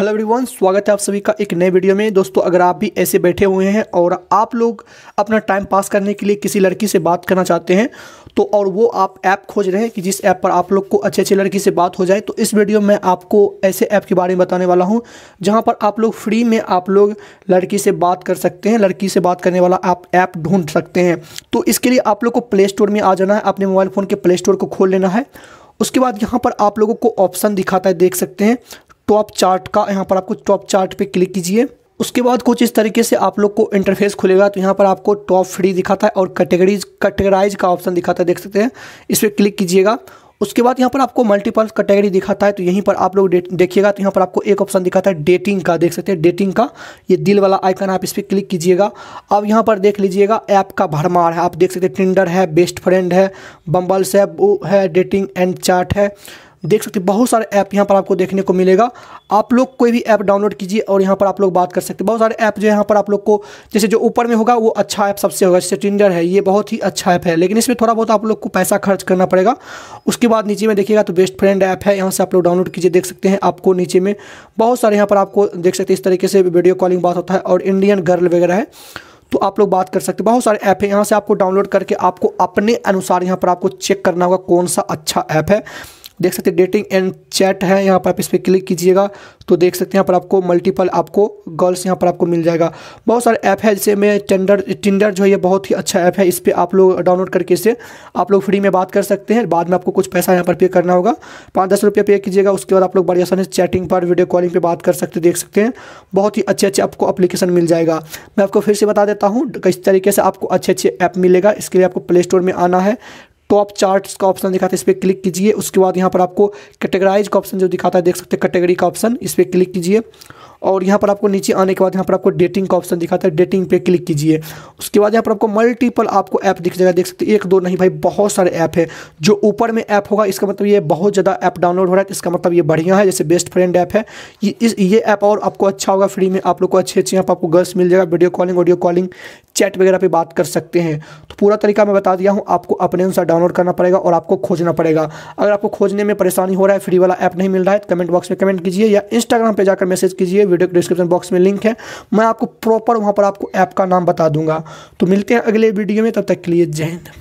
hello everyone स्वागत है आप सभी का एक नए वीडियो में दोस्तों अगर आप भी ऐसे बैठे हुए हैं और आप लोग अपना टाइम पास करने के लिए किसी लड़की से बात करना चाहते हैं तो और वो आप ऐप खोज रहे हैं कि जिस ऐप पर आप लोग को अच्छे अच्छे लड़की से बात हो जाए तो इस वीडियो में आपको ऐसे ऐप के बारे में बताने वाला हूँ जहाँ पर आप लोग फ्री में आप लोग लड़की से बात कर सकते हैं लड़की से बात करने वाला आप ऐप ढूंढ सकते हैं तो इसके लिए आप लोग को प्ले स्टोर में आ जाना है अपने मोबाइल फ़ोन के प्ले स्टोर को खोल लेना है उसके बाद यहाँ पर आप लोगों को ऑप्शन दिखाता है देख सकते हैं टॉप चार्ट का यहाँ पर आपको टॉप चार्ट पे क्लिक कीजिए उसके बाद कुछ इस तरीके से आप लोग को इंटरफेस खुलेगा तो यहाँ पर आपको टॉप फ्री दिखाता है और कैटेगरीज कैटेगराइज का ऑप्शन दिखाता है देख सकते हैं इस पर क्लिक कीजिएगा उसके बाद यहाँ पर आपको मल्टीपल कैटेगरी दिखाता है तो यहीं पर आप लोग देखिएगा तो यहाँ पर आपको एक ऑप्शन दिखाता है डेटिंग का देख सकते हैं डेटिंग का ये दिल वाला आइकन आप इस पर क्लिक कीजिएगा अब यहाँ पर देख लीजिएगा ऐप का भरमार है आप देख सकते हैं टिंडर है बेस्ट फ्रेंड है बम्बल्स है वो है डेटिंग एंड चार्ट है देख सकते हैं बहुत सारे ऐप यहाँ पर आपको देखने को मिलेगा आप लोग कोई भी ऐप डाउनलोड कीजिए और यहाँ पर आप लोग बात कर सकते हैं बहुत सारे ऐप जो यहाँ पर आप लोग को जैसे जो ऊपर में होगा वो अच्छा ऐप सबसे होगा जैसे टिंडर है ये बहुत ही अच्छा ऐप है लेकिन इसमें थोड़ा बहुत आप लोग को पैसा खर्च करना पड़ेगा उसके बाद नीचे में देखिएगा तो बेस्ट फ्रेंड ऐप है यहाँ से आप लोग डाउनलोड कीजिए देख सकते हैं आपको नीचे में बहुत सारे यहाँ पर आपको देख सकते हैं इस तरीके से वीडियो कॉलिंग बात होता है और इंडियन गर्ल वगैरह है तो आप लोग बात कर सकते हैं बहुत सारे ऐप है यहाँ से आपको डाउनलोड करके आपको अपने अनुसार यहाँ पर आपको चेक करना होगा कौन सा अच्छा ऐप है देख सकते हैं डेटिंग एंड चैट है यहाँ पर आप इस पर क्लिक कीजिएगा तो देख सकते हैं यहाँ पर आपको मल्टीपल आपको गर्ल्स यहाँ पर आपको मिल जाएगा बहुत सारे ऐप है जैसे मैं टेंडर टिंडर जो है ये बहुत ही अच्छा ऐप है इस पर आप लोग डाउनलोड करके इसे आप लोग फ्री में बात कर सकते हैं बाद में आपको कुछ पैसा यहाँ पर पे करना होगा पाँच दस रुपये पे कीजिएगा उसके बाद आप लोग बड़ी आसानी से चैटिंग पर वीडियो कॉलिंग पर बात कर सकते देख सकते हैं बहुत ही अच्छे अच्छे आपको अप्लीकेशन मिल जाएगा मैं आपको फिर से बता देता हूँ किस तरीके से आपको अच्छे अच्छे ऐप मिलेगा इसके लिए आपको प्ले स्टोर में आना है टॉप चार्ट्स का ऑप्शन दिखाता है इस पर क्लिक कीजिए उसके बाद यहाँ पर आपको कैटेगराइज का ऑप्शन जो दिखाता है देख सकते हैं कैटेगरी का ऑप्शन इस पर क्लिक कीजिए और यहाँ पर आपको नीचे आने के बाद यहाँ पर आपको डेटिंग का ऑप्शन दिखाता है डेटिंग पे क्लिक कीजिए उसके बाद यहाँ पर आपको मल्टीपल आपको ऐप दिख जाएगा देख सकते हैं एक दो नहीं भाई बहुत सारे ऐप है जो ऊपर में ऐप होगा इसका मतलब ये बहुत ज़्यादा ऐप डाउनलोड हो रहा है इसका मतलब ये बढ़िया है जैसे बेस्ट फ्रेंड ऐप है ये इस ये ऐप और आपको अच्छा होगा फ्री में आप लोग को अच्छे अच्छे यहाँ पर आपको गर्ल्स मिल जाएगा video calling audio calling chat वगैरह पर बात कर सकते हैं तो पूरा तरीका मैं बता दिया हूँ आपको अपने अनुसार डाउन डाउनलोड करना पड़ेगा और आपको खोजना पड़ेगा अगर आपको खोजने में परेशानी हो रहा है फ्री वाला ऐप नहीं मिल रहा है कमेंट बॉक्स में कमेंट कीजिए या इंस्टाग्राम पर जाकर मैसेज कीजिए वीडियो के डिस्क्रिप्शन बॉक्स में लिंक है मैं आपको प्रॉपर वहाँ पर आपको ऐप का नाम बता दूंगा तो मिलते हैं अगले वीडियो में तब तक के लिए जय हिंद